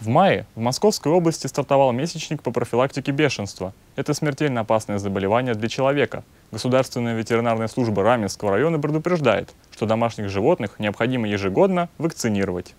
В мае в Московской области стартовал месячник по профилактике бешенства. Это смертельно опасное заболевание для человека. Государственная ветеринарная служба Раменского района предупреждает, что домашних животных необходимо ежегодно вакцинировать.